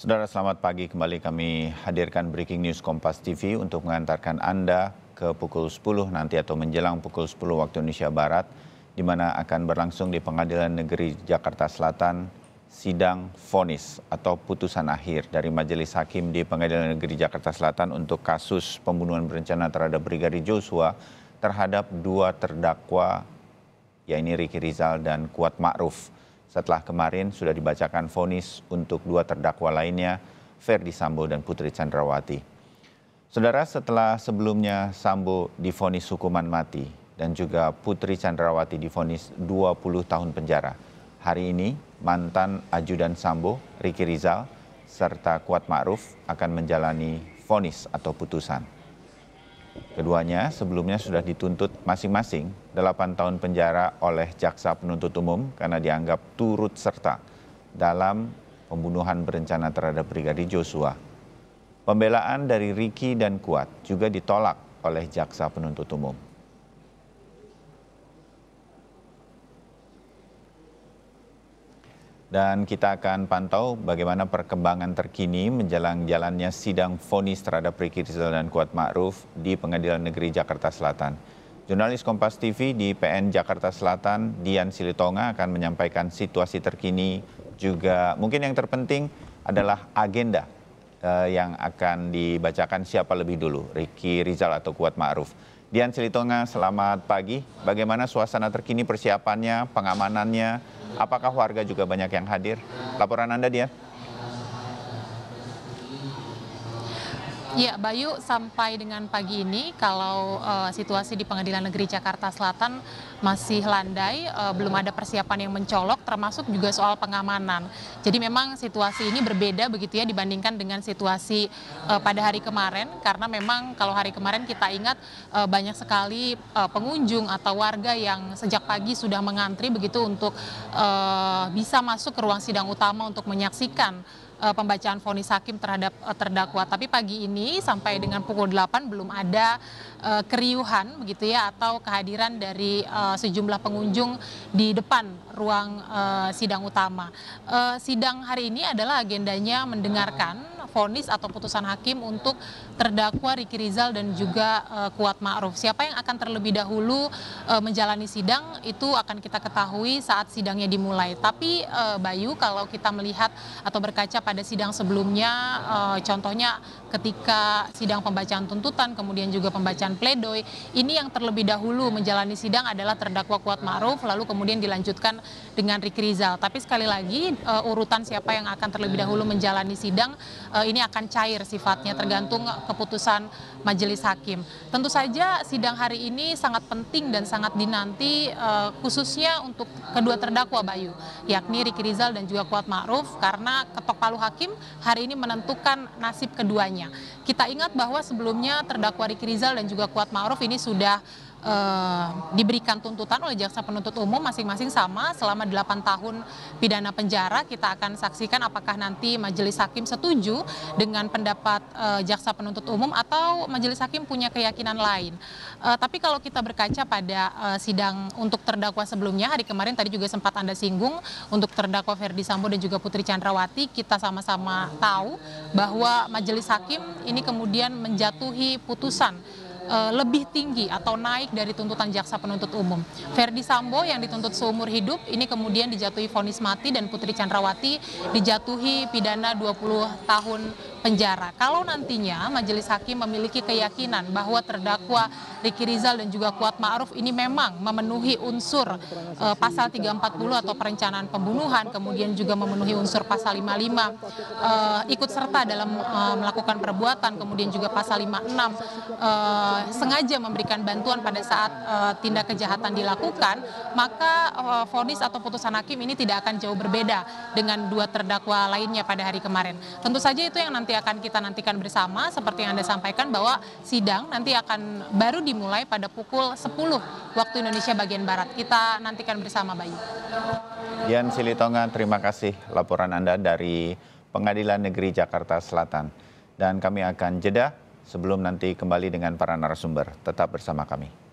Saudara selamat pagi kembali kami hadirkan Breaking News Kompas TV untuk mengantarkan Anda ke pukul 10 nanti atau menjelang pukul 10 waktu Indonesia Barat di mana akan berlangsung di Pengadilan Negeri Jakarta Selatan sidang vonis atau putusan akhir dari Majelis Hakim di Pengadilan Negeri Jakarta Selatan untuk kasus pembunuhan berencana terhadap Brigadir Joshua terhadap dua terdakwa yaitu Riki Rizal dan Kuat Ma'ruf setelah kemarin sudah dibacakan vonis untuk dua terdakwa lainnya, Ferdi Sambo dan Putri Chandrawati. Saudara, setelah sebelumnya Sambo difonis hukuman mati dan juga Putri Chandrawati difonis 20 tahun penjara. Hari ini mantan ajudan Sambo, Riki Rizal, serta Kuat Ma'ruf akan menjalani vonis atau putusan. Keduanya sebelumnya sudah dituntut masing-masing 8 tahun penjara oleh jaksa penuntut umum karena dianggap turut serta dalam pembunuhan berencana terhadap Brigadir Joshua. Pembelaan dari Ricky dan Kuat juga ditolak oleh jaksa penuntut umum. dan kita akan pantau bagaimana perkembangan terkini menjelang jalannya sidang vonis terhadap Riki Rizal dan Kuat Ma'ruf di Pengadilan Negeri Jakarta Selatan. Jurnalis Kompas TV di PN Jakarta Selatan, Dian Silitonga akan menyampaikan situasi terkini juga mungkin yang terpenting adalah agenda eh, yang akan dibacakan siapa lebih dulu, Riki Rizal atau Kuat Ma'ruf. Dian Silitonga, selamat pagi. Bagaimana suasana terkini persiapannya, pengamanannya, Apakah warga juga banyak yang hadir? Laporan Anda, Dian? Ya, Bayu, sampai dengan pagi ini kalau uh, situasi di Pengadilan Negeri Jakarta Selatan masih landai, uh, belum ada persiapan yang mencolok termasuk juga soal pengamanan. Jadi memang situasi ini berbeda begitu ya dibandingkan dengan situasi uh, pada hari kemarin karena memang kalau hari kemarin kita ingat uh, banyak sekali uh, pengunjung atau warga yang sejak pagi sudah mengantri begitu untuk uh, bisa masuk ke ruang sidang utama untuk menyaksikan Eh, pembacaan vonis hakim terhadap uh, terdakwa. Tapi pagi ini sampai dengan pukul 8 belum ada uh, keriuhan begitu ya atau kehadiran dari uh, sejumlah pengunjung di depan ruang uh, sidang utama. Uh, sidang hari ini adalah agendanya mendengarkan fonis atau putusan hakim untuk terdakwa Riki Rizal dan juga uh, Kuat Ma'ruf. Siapa yang akan terlebih dahulu uh, menjalani sidang itu akan kita ketahui saat sidangnya dimulai. Tapi uh, Bayu kalau kita melihat atau berkaca pada sidang sebelumnya uh, contohnya ketika sidang pembacaan tuntutan, kemudian juga pembacaan pledoi, ini yang terlebih dahulu menjalani sidang adalah terdakwa Kuat Ma'ruf, lalu kemudian dilanjutkan dengan Riki Rizal. Tapi sekali lagi uh, urutan siapa yang akan terlebih dahulu menjalani sidang uh, ini akan cair sifatnya tergantung keputusan majelis hakim. Tentu saja sidang hari ini sangat penting dan sangat dinanti uh, khususnya untuk kedua terdakwa Bayu, yakni Riki Rizal dan juga Kuat Ma'ruf karena ketok palu hakim hari ini menentukan nasib keduanya. Kita ingat bahwa sebelumnya terdakwa Riki Rizal dan juga Kuat Ma'ruf ini sudah e, diberikan tuntutan oleh jaksa penuntut umum masing-masing sama selama 8 tahun pidana penjara. Kita akan saksikan apakah nanti majelis hakim setuju dengan pendapat e, jaksa penuntut umum atau majelis hakim punya keyakinan lain. E, tapi kalau kita berkaca pada e, sidang untuk terdakwa sebelumnya hari kemarin tadi juga sempat Anda singgung untuk terdakwa Ferdi Sambo dan juga Putri Chandrawati kita sama-sama tahu bahwa majelis hakim ini kemudian menjatuhi putusan Eh, lebih tinggi atau naik dari tuntutan jaksa penuntut umum. Verdi Sambo yang dituntut seumur hidup ini kemudian dijatuhi vonis mati dan Putri Chandrawati dijatuhi pidana 20 tahun penjara. Kalau nantinya majelis hakim memiliki keyakinan bahwa terdakwa Riki Rizal dan juga Kuat Ma'ruf ini memang memenuhi unsur uh, pasal 340 atau perencanaan pembunuhan, kemudian juga memenuhi unsur pasal 55 uh, eh, ikut serta dalam uh, melakukan perbuatan, kemudian juga pasal 56 sengaja memberikan bantuan pada saat uh, tindak kejahatan dilakukan, maka vonis eh, uh, atau putusan hakim ini tidak akan jauh berbeda dengan dua terdakwa lainnya pada hari kemarin. Tentu saja itu yang nanti akan kita nantikan bersama seperti yang Anda sampaikan bahwa sidang nanti akan baru dimulai pada pukul 10 waktu Indonesia bagian barat. Kita nantikan bersama Bayu. Dian Silitonga, terima kasih laporan Anda dari Pengadilan Negeri Jakarta Selatan. Dan kami akan jeda sebelum nanti kembali dengan para narasumber. Tetap bersama kami.